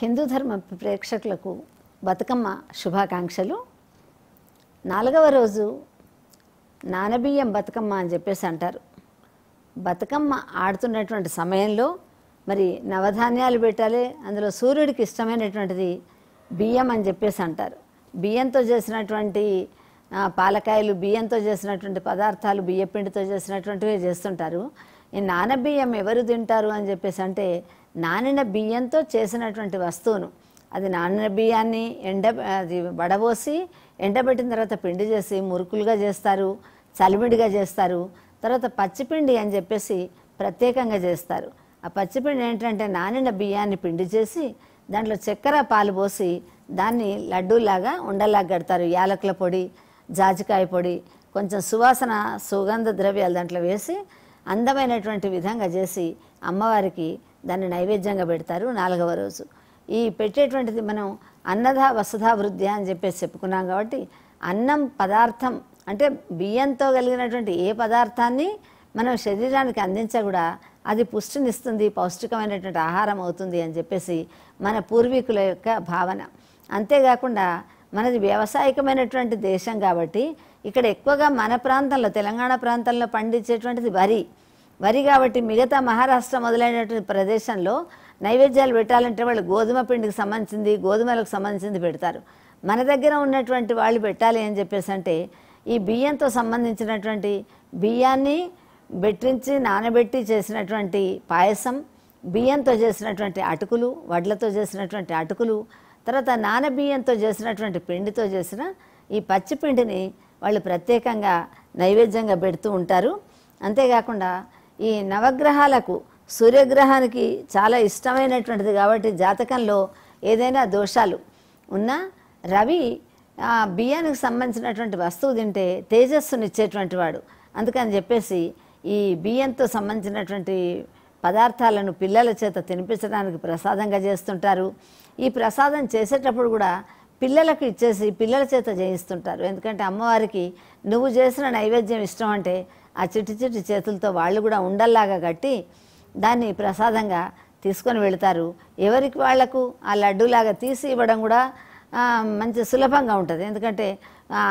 హిందూ ధర్మ ప్రేక్షకులకు బతుకమ్మ శుభాకాంక్షలు నాలుగవ రోజు నానబియ్యం బతుకమ్మ అని చెప్పేసి అంటారు బతుకమ్మ ఆడుతున్నటువంటి సమయంలో మరి నవధాన్యాలు పెట్టాలి అందులో సూర్యుడికి ఇష్టమైనటువంటిది బియ్యం అని చెప్పేసి అంటారు బియ్యంతో చేసినటువంటి పాలకాయలు బియ్యంతో చేసినటువంటి పదార్థాలు బియ్యపిండితో చేసినటువంటివే చేస్తుంటారు ఈ నానబియ్యం ఎవరు తింటారు అని చెప్పేసి అంటే నానిన బియ్యంతో చేసినటువంటి వస్తువును అది నానిన బియ్యాన్ని ఎండ అది వడబోసి ఎండబెట్టిన తర్వాత పిండి చేసి మురుకులుగా చేస్తారు చలిమిడిగా చేస్తారు తర్వాత పచ్చిపిండి అని చెప్పేసి ప్రత్యేకంగా చేస్తారు ఆ పచ్చిపిండి ఏంటంటే నానిన బియ్యాన్ని పిండి చేసి దాంట్లో చక్కెర పాలు పోసి దాన్ని లడ్డూలాగా ఉండలాగా కడతారు యాలకుల పొడి జాజికాయ పొడి కొంచెం సువాసన సుగంధ ద్రవ్యాలు దాంట్లో వేసి అందమైనటువంటి విధంగా చేసి అమ్మవారికి దాన్ని నైవేద్యంగా పెడతారు నాలుగవ రోజు ఈ పెట్టేటువంటిది మనం అన్నద వసధ వృద్ధి అని చెప్పేసి చెప్పుకున్నాం కాబట్టి అన్నం పదార్థం అంటే బియ్యంతో కలిగినటువంటి ఏ పదార్థాన్ని మనం శరీరానికి అందించ కూడా అది పుష్టినిస్తుంది పౌష్టికమైనటువంటి ఆహారం అవుతుంది అని చెప్పేసి మన పూర్వీకుల యొక్క భావన అంతేకాకుండా మనది వ్యవసాయకమైనటువంటి దేశం కాబట్టి ఇక్కడ ఎక్కువగా మన ప్రాంతంలో తెలంగాణ ప్రాంతంలో పండించేటువంటిది వరి వరి కాబట్టి మిగతా మహారాష్ట్ర మొదలైనటువంటి ప్రదేశంలో నైవేద్యాలు పెట్టాలంటే వాళ్ళు గోధుమ పిండికి సంబంధించింది గోధుమలకు సంబంధించింది పెడతారు మన దగ్గర ఉన్నటువంటి వాళ్ళు పెట్టాలి అని చెప్పేసి అంటే ఈ బియ్యంతో సంబంధించినటువంటి బియ్యాన్ని బెట్టించి నానబెట్టి చేసినటువంటి పాయసం బియ్యంతో చేసినటువంటి అటుకులు వడ్లతో చేసినటువంటి అటుకులు తర్వాత నానబియ్యంతో చేసినటువంటి పిండితో చేసిన ఈ పచ్చిపిండిని వాళ్ళు ప్రత్యేకంగా నైవేద్యంగా పెడుతూ ఉంటారు అంతేకాకుండా ఈ నవగ్రహాలకు సూర్యగ్రహానికి చాలా ఇష్టమైనటువంటిది కాబట్టి జాతకంలో ఏదైనా దోషాలు ఉన్నా రవి బియ్యానికి సంబంధించినటువంటి వస్తువు తింటే తేజస్సునిచ్చేటువంటి వాడు అందుకని చెప్పేసి ఈ బియ్యంతో సంబంధించినటువంటి పదార్థాలను పిల్లల చేత తినిపించడానికి ప్రసాదంగా చేస్తుంటారు ఈ ప్రసాదం చేసేటప్పుడు కూడా పిల్లలకు ఇచ్చేసి పిల్లల చేత చేయిస్తుంటారు ఎందుకంటే అమ్మవారికి నువ్వు చేసిన నైవేద్యం ఇష్టం అంటే ఆ చిట్టు చిట్టి చేతులతో వాళ్ళు కూడా ఉండల్లాగా కట్టి దాన్ని ప్రసాదంగా తీసుకొని వెళతారు ఎవరికి వాళ్లకు ఆ లడ్డూలాగా తీసి ఇవ్వడం కూడా మంచి సులభంగా ఉంటుంది ఎందుకంటే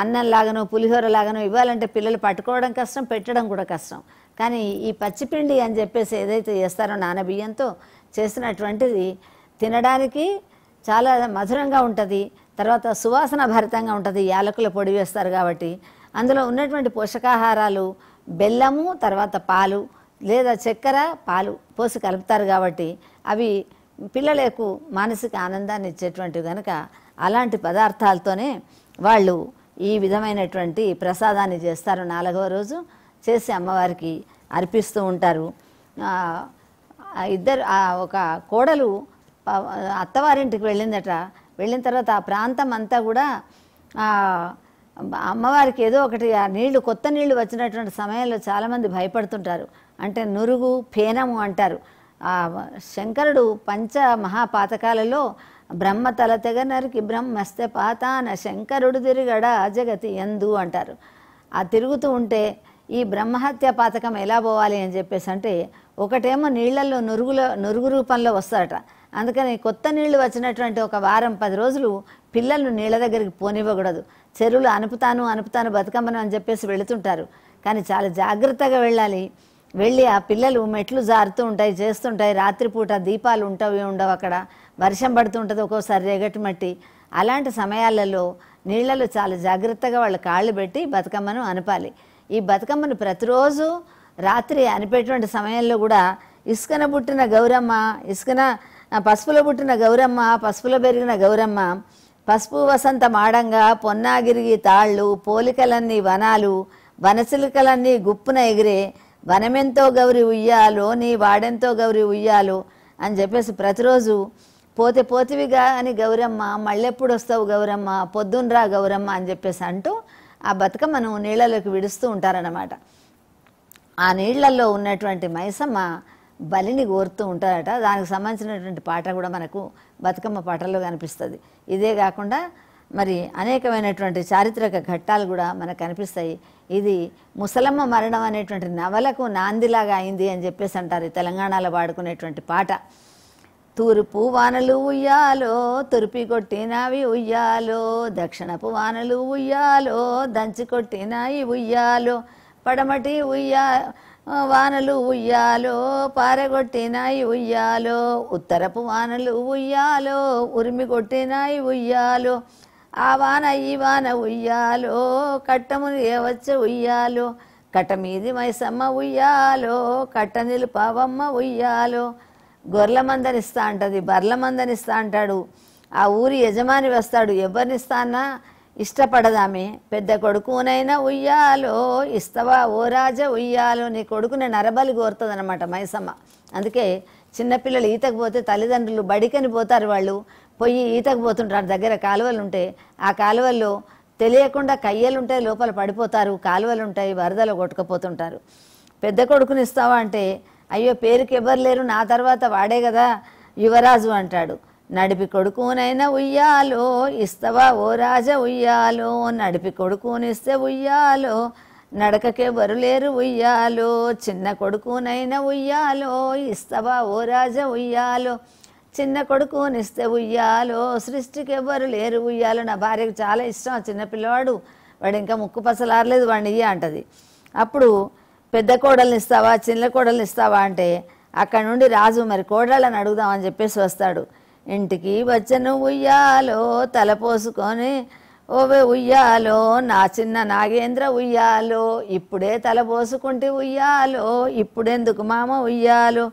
అన్నం లాగనో పులిహోర లాగనో ఇవ్వాలంటే పిల్లలు పట్టుకోవడం కష్టం పెట్టడం కూడా కష్టం కానీ ఈ పచ్చిపిండి అని చెప్పేసి ఏదైతే చేస్తారో నానబియ్యంతో చేసినటువంటిది తినడానికి చాలా మధురంగా ఉంటుంది తర్వాత సువాసన భరితంగా ఉంటుంది యాలకుల పొడి వేస్తారు కాబట్టి అందులో ఉన్నటువంటి పోషకాహారాలు బెల్లము తర్వాత పాలు లేదా చక్కెర పాలు పోసి కలుపుతారు కాబట్టి అవి పిల్లలకు మానసిక ఆనందాన్ని ఇచ్చేటువంటివి కనుక అలాంటి పదార్థాలతోనే వాళ్ళు ఈ విధమైనటువంటి ప్రసాదాన్ని చేస్తారు నాలుగవ రోజు చేసి అమ్మవారికి అర్పిస్తూ ఉంటారు ఇద్దరు ఒక కోడలు అత్తవారింటికి వెళ్ళిందట వెళ్ళిన తర్వాత ఆ ప్రాంతం అంతా కూడా అమ్మవారికి ఏదో ఒకటి ఆ నీళ్లు కొత్త నీళ్లు వచ్చినటువంటి సమయంలో చాలామంది భయపడుతుంటారు అంటే నురుగు ఫేనము అంటారు శంకరుడు పంచ మహాపాతకాలలో బ్రహ్మ తల తెగ నరికి బ్రహ్మస్తే పాతాన శంకరుడు తిరిగడా జగతి ఎందు అంటారు ఆ తిరుగుతూ ఉంటే ఈ బ్రహ్మహత్య పాతకం ఎలా పోవాలి అని చెప్పేసి అంటే ఒకటేమో నీళ్లలో నురుగుల నురుగు రూపంలో వస్తారట అందుకని కొత్త నీళ్లు వచ్చినటువంటి ఒక వారం పది రోజులు పిల్లలు నీళ్ళ దగ్గరికి పోనివ్వకూడదు చెరువులు అనుపుతాను అనుపుతాను బతుకమ్మను అని చెప్పేసి వెళుతుంటారు కానీ చాలా జాగ్రత్తగా వెళ్ళాలి వెళ్ళి ఆ పిల్లలు మెట్లు జారుతూ ఉంటాయి చేస్తుంటాయి రాత్రిపూట దీపాలు ఉంటవి ఉండవు అక్కడ వర్షం పడుతుంటుంది ఒక్కోసారి రేగటి మట్టి అలాంటి సమయాలలో నీళ్లలో చాలా జాగ్రత్తగా వాళ్ళు కాళ్ళు పెట్టి బతుకమ్మను అనపాలి ఈ బతుకమ్మను ప్రతిరోజు రాత్రి అనిపేటువంటి సమయంలో కూడా ఇసుకన పుట్టిన గౌరమ్మ ఇసుకన పసుపులో పుట్టిన గౌరమ్మ పసుపులో పెరిగిన గౌరమ్మ పసుపు వసంత మాడంగా పొన్నాగిరిగి తాళ్ళు పోలికలన్నీ వనాలు వనచిలుకలన్నీ గుప్పున ఎగిరే వనమెంతో గౌరి ఉయ్యాలో నీ వాడెంతో గౌరి ఉయ్యాలో అని చెప్పేసి ప్రతిరోజు పోతే పోతివిగా అని గౌరమ్మ మళ్ళెప్పుడు వస్తావు గౌరమ్మ రా గౌరమ్మ అని చెప్పేసి అంటూ ఆ మనం నీళ్ళలోకి విడుస్తూ ఉంటారన్నమాట ఆ నీళ్లలో ఉన్నటువంటి మైసమ్మ బలిని కోరుతూ ఉంటారట దానికి సంబంధించినటువంటి పాట కూడా మనకు బతుకమ్మ పాటల్లో కనిపిస్తుంది ఇదే కాకుండా మరి అనేకమైనటువంటి చారిత్రక ఘట్టాలు కూడా మనకు కనిపిస్తాయి ఇది ముసలమ్మ మరణం అనేటువంటి నవలకు నాందిలాగా అయింది అని చెప్పేసి అంటారు తెలంగాణలో వాడుకునేటువంటి పాట తూర్పు వానలు ఉయ్యాలో తురిపి కొట్టినవి ఉయ్యాలో దక్షిణపు వానలు ఉయ్యాలో దంచి కొట్టినవి ఉయ్యాలో పడమటి ఉయ్యా వానలు ఉయ్యాలో పారగొట్టినాయి ఉయ్యాలో ఉత్తరపు వానలు ఉయ్యాలో ఉరిమి కొట్టినాయి ఉయ్యాలో ఆ వాన ఈ వాన ఉయ్యాలో కట్టము ఏవచ్చ ఉయ్యాలో కట్ట మీది మైసమ్మ ఉయ్యాలో కట్ట నిలుపావమ్మ ఉయ్యాలో గొర్రెల మందనిస్తా అంటది బర్రెల మందనిస్తా అంటాడు ఆ ఊరి యజమాని వస్తాడు ఎవరినిస్తానా ఇష్టపడదామే పెద్ద కొడుకునైనా ఉయ్యాలో ఇస్తవా ఓ రాజా ఉయ్యాలో నీ కొడుకుని నరబలి కోరుతుందన్నమాట మైసమ్మ అందుకే చిన్నపిల్లలు ఈతకు పోతే తల్లిదండ్రులు బడికని పోతారు వాళ్ళు పొయ్యి ఈతకు పోతుంటారు దగ్గర కాలువలు ఉంటే ఆ కాలువల్లో తెలియకుండా కయ్యలు ఉంటాయి లోపల పడిపోతారు కాలువలు ఉంటాయి వరదలు కొట్టుకపోతుంటారు పెద్ద కొడుకుని ఇస్తావా అంటే అయ్యో పేరుకి ఎవ్వరు లేరు నా తర్వాత వాడే కదా యువరాజు అంటాడు నడిపి కొడుకునైనా ఉయ్యాలో ఇస్తవా ఓ రాజా ఉయ్యాలో నడిపి కొడుకునిస్తే ఉయ్యాలో వరులేరు ఉయ్యాలో చిన్న కొడుకునైనా ఉయ్యాలో ఇస్తవా ఓ రాజా ఉయ్యాలో చిన్న కొడుకునిస్తే ఉయ్యాలో సృష్టికి ఎవ్వరు లేరు ఉయ్యాలో నా భార్యకు చాలా ఇష్టం చిన్నపిల్లవాడు వాడు ఇంకా ముక్కు పసలారలేదు వాడిని ఇయ్య అంటది అప్పుడు పెద్ద కోడల్ని ఇస్తావా చిన్న కోడల్ని ఇస్తావా అంటే అక్కడ నుండి రాజు మరి కోడళ్ళని అడుగుదామని చెప్పేసి వస్తాడు ఇంటికి వచ్చను ఉయ్యాలో తలపోసుకొని ఓవే ఉయ్యాలో నా చిన్న నాగేంద్ర ఉయ్యాలో ఇప్పుడే తలపోసుకుంటే ఉయ్యాలో ఇప్పుడెందుకు మామ ఉయ్యాలో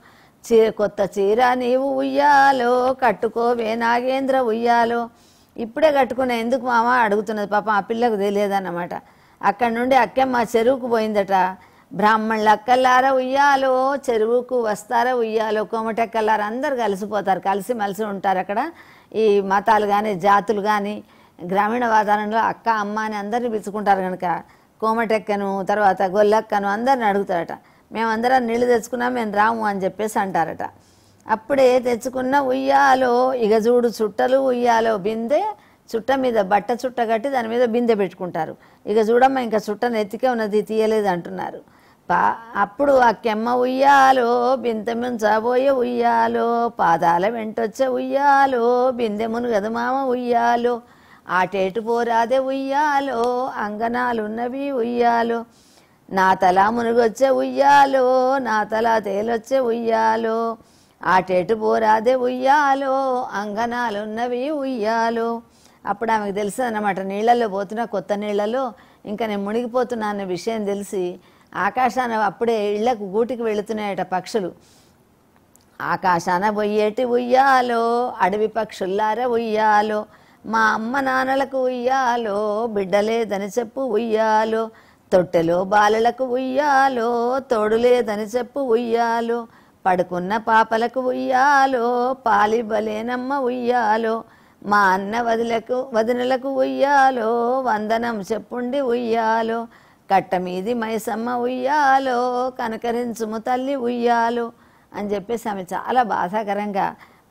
చీ కొత్త చీర నీవు ఉయ్యాలో కట్టుకోవే నాగేంద్ర ఉయ్యాలో ఇప్పుడే కట్టుకునే ఎందుకు మామ అడుగుతున్నది పాపం ఆ పిల్లకు తెలియదన్నమాట అక్కడి నుండి అక్కమ్మ చెరువుకు పోయిందట బ్రాహ్మణుల అక్కల్లారా ఉయ్యాలో చెరువుకు వస్తారా ఉయ్యాలో కోమటెక్కల్లారా అందరు కలిసిపోతారు కలిసి మలిసి ఉంటారు అక్కడ ఈ మతాలు కానీ జాతులు కానీ గ్రామీణ వాతావరణంలో అక్క అమ్మ అని అందరిని పిలుచుకుంటారు కనుక కోమటెక్కను తర్వాత గొల్లెక్కను అందరిని అడుగుతారట మేమందరం నీళ్ళు తెచ్చుకున్నాం మేము రాము అని చెప్పేసి అంటారట అప్పుడే తెచ్చుకున్న ఉయ్యాలో ఇక చూడు చుట్టలు ఉయ్యాలో బిందె చుట్ట మీద బట్ట చుట్ట కట్టి దాని మీద బిందె పెట్టుకుంటారు ఇక చూడమ్మా ఇంకా చుట్టను ఎత్తికే ఉన్నది తీయలేదు అంటున్నారు అప్పుడు ఆ కెమ్మ ఉయ్యాలో బింతమించబోయే ఉయ్యాలో పాదాల వెంటొచ్చే ఉయ్యాలో బిందెమును గదమామ ఉయ్యాలో ఆటేటు పోరాదే ఉయ్యాలో అంగనాలున్నవి ఉయ్యాలో నా తల మునుగొచ్చే ఉయ్యాలో నా తల తేలొచ్చే ఉయ్యాలో ఆటేటు పోరాదే ఉయ్యాలో అంగనాలున్నవి ఉయ్యాలో అప్పుడు ఆమెకు తెలుసు అన్నమాట నీళ్ళల్లో పోతున్నా కొత్త నీళ్ళలో ఇంకా నేను మునిగిపోతున్నా అన్న విషయం తెలిసి ఆకాశాన అప్పుడే ఇళ్లకు గూటికి వెళుతున్నాయట పక్షులు ఆకాశాన పొయ్యేటి ఉయ్యాలో అడవి పక్షుల్లార ఉయ్యాలో మా అమ్మ నాన్నలకు ఉయ్యాలో బిడ్డలేదని చెప్పు ఉయ్యాలో తొట్టెలో బాలలకు ఉయ్యాలో తోడులేదని చెప్పు ఉయ్యాలో పడుకున్న పాపలకు ఉయ్యాలో పాలిబలేనమ్మ ఉయ్యాలో మా అన్న వదిలకు వదినలకు ఉయ్యాలో వందనం చెప్పుండి ఉయ్యాలో కట్టమీది మైసమ్మ ఉయ్యాలో కనకరించుము తల్లి ఉయ్యాలో అని చెప్పేసి ఆమె చాలా బాధాకరంగా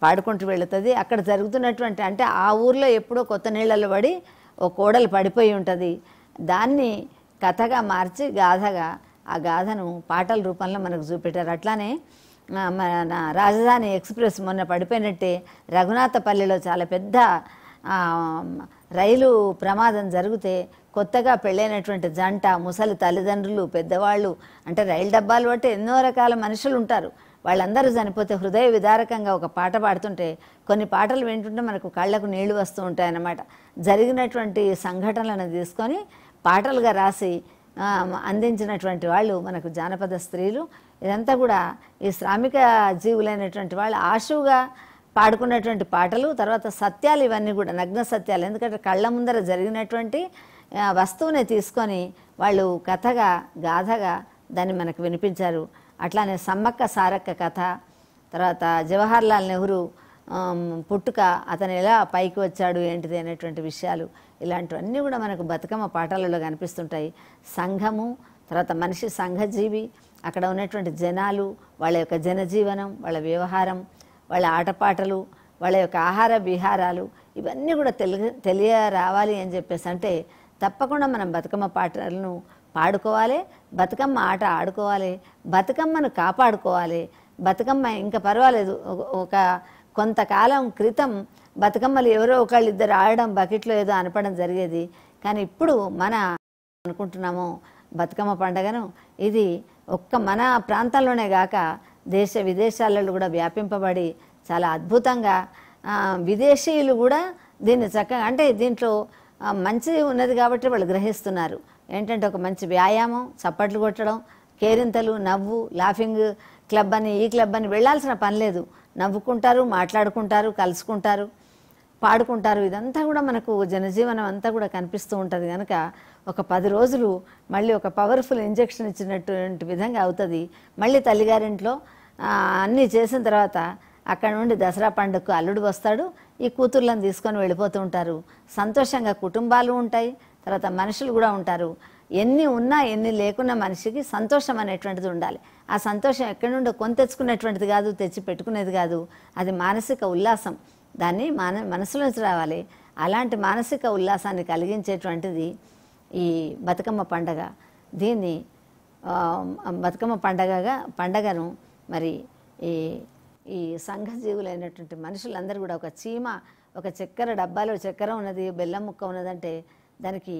పాడుకుంటూ వెళుతుంది అక్కడ జరుగుతున్నటువంటి అంటే ఆ ఊర్లో ఎప్పుడో కొత్త నీళ్ళలో పడి ఓ కోడలు పడిపోయి ఉంటుంది దాన్ని కథగా మార్చి గాథగా ఆ గాథను పాటల రూపంలో మనకు చూపెట్టారు అట్లానే మన రాజధాని ఎక్స్ప్రెస్ మొన్న పడిపోయినట్టే రఘునాథపల్లిలో చాలా పెద్ద రైలు ప్రమాదం జరిగితే కొత్తగా పెళ్ళైనటువంటి జంట ముసలి తల్లిదండ్రులు పెద్దవాళ్ళు అంటే రైలు డబ్బాలు బట్టి ఎన్నో రకాల మనుషులు ఉంటారు వాళ్ళందరూ చనిపోతే హృదయ విదారకంగా ఒక పాట పాడుతుంటే కొన్ని పాటలు వింటుంటే మనకు కళ్ళకు నీళ్లు వస్తూ ఉంటాయన్నమాట జరిగినటువంటి సంఘటనలను తీసుకొని పాటలుగా రాసి అందించినటువంటి వాళ్ళు మనకు జానపద స్త్రీలు ఇదంతా కూడా ఈ శ్రామిక జీవులైనటువంటి వాళ్ళు ఆశువుగా పాడుకున్నటువంటి పాటలు తర్వాత సత్యాలు ఇవన్నీ కూడా నగ్న సత్యాలు ఎందుకంటే కళ్ళ ముందర జరిగినటువంటి వస్తువుని తీసుకొని వాళ్ళు కథగా గాథగా దాన్ని మనకు వినిపించారు అట్లానే సమ్మక్క సారక్క కథ తర్వాత జవహర్లాల్ నెహ్రూ పుట్టుక అతను ఎలా పైకి వచ్చాడు ఏంటిది అనేటువంటి విషయాలు ఇలాంటివన్నీ కూడా మనకు బతుకమ్మ పాటలలో కనిపిస్తుంటాయి సంఘము తర్వాత మనిషి సంఘజీవి అక్కడ ఉన్నటువంటి జనాలు వాళ్ళ యొక్క జనజీవనం వాళ్ళ వ్యవహారం వాళ్ళ ఆటపాటలు వాళ్ళ యొక్క ఆహార విహారాలు ఇవన్నీ కూడా తెలియ తెలియ రావాలి అని చెప్పేసి అంటే తప్పకుండా మనం బతుకమ్మ పాటలను పాడుకోవాలి బతుకమ్మ ఆట ఆడుకోవాలి బతుకమ్మను కాపాడుకోవాలి బతుకమ్మ ఇంకా పర్వాలేదు ఒక కొంతకాలం క్రితం బతుకమ్మలు ఎవరో ఇద్దరు ఆడడం బకెట్లో ఏదో అనపడం జరిగేది కానీ ఇప్పుడు మన అనుకుంటున్నాము బతుకమ్మ పండుగను ఇది ఒక్క మన ప్రాంతంలోనే కాక దేశ విదేశాలలో కూడా వ్యాపింపబడి చాలా అద్భుతంగా విదేశీయులు కూడా దీన్ని చక్కగా అంటే దీంట్లో మంచి ఉన్నది కాబట్టి వాళ్ళు గ్రహిస్తున్నారు ఏంటంటే ఒక మంచి వ్యాయామం చప్పట్లు కొట్టడం కేరింతలు నవ్వు లాఫింగ్ క్లబ్ అని ఈ క్లబ్ అని వెళ్లాల్సిన పని లేదు నవ్వుకుంటారు మాట్లాడుకుంటారు కలుసుకుంటారు పాడుకుంటారు ఇదంతా కూడా మనకు జనజీవనం అంతా కూడా కనిపిస్తూ ఉంటుంది కనుక ఒక పది రోజులు మళ్ళీ ఒక పవర్ఫుల్ ఇంజెక్షన్ ఇచ్చినటువంటి విధంగా అవుతుంది మళ్ళీ తల్లిగారింట్లో అన్నీ చేసిన తర్వాత అక్కడ నుండి దసరా పండుగకు అల్లుడు వస్తాడు ఈ కూతుర్లను తీసుకొని వెళ్ళిపోతూ ఉంటారు సంతోషంగా కుటుంబాలు ఉంటాయి తర్వాత మనుషులు కూడా ఉంటారు ఎన్ని ఉన్నా ఎన్ని లేకున్నా మనిషికి సంతోషం అనేటువంటిది ఉండాలి ఆ సంతోషం ఎక్కడి నుండో కొని తెచ్చుకునేటువంటిది కాదు తెచ్చి పెట్టుకునేది కాదు అది మానసిక ఉల్లాసం దాన్ని మాన మనసులోంచి రావాలి అలాంటి మానసిక ఉల్లాసాన్ని కలిగించేటువంటిది ఈ బతుకమ్మ పండగ దీన్ని బతుకమ్మ పండగగా పండగను మరి ఈ ఈ సంఘజీవులైనటువంటి మనుషులందరూ కూడా ఒక చీమ ఒక చక్కెర డబ్బాలో చక్కెర ఉన్నది బెల్లం ముక్క ఉన్నదంటే దానికి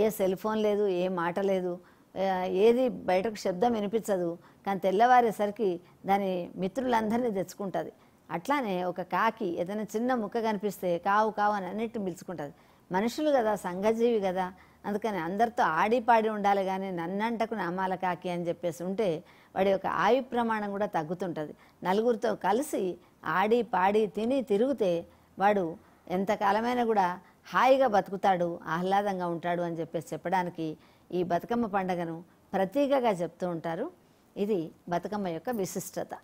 ఏ సెల్ ఫోన్ లేదు ఏ మాట లేదు ఏది బయటకు శబ్దం వినిపించదు కానీ తెల్లవారేసరికి దాని మిత్రులందరినీ తెచ్చుకుంటుంది అట్లానే ఒక కాకి ఏదైనా చిన్న ముక్క కనిపిస్తే కావు కావు అని అన్నిటిని పిలుచుకుంటుంది మనుషులు కదా సంఘజీవి కదా అందుకని అందరితో ఆడిపాడి ఉండాలి కానీ నన్నంటకు నామాల కాకి అని చెప్పేసి ఉంటే వాడి యొక్క ఆయు ప్రమాణం కూడా తగ్గుతుంటుంది నలుగురితో కలిసి ఆడి పాడి తిని తిరిగితే వాడు ఎంతకాలమైనా కూడా హాయిగా బతుకుతాడు ఆహ్లాదంగా ఉంటాడు అని చెప్పేసి చెప్పడానికి ఈ బతుకమ్మ పండగను ప్రతీకగా చెప్తూ ఉంటారు ఇది బతుకమ్మ యొక్క విశిష్టత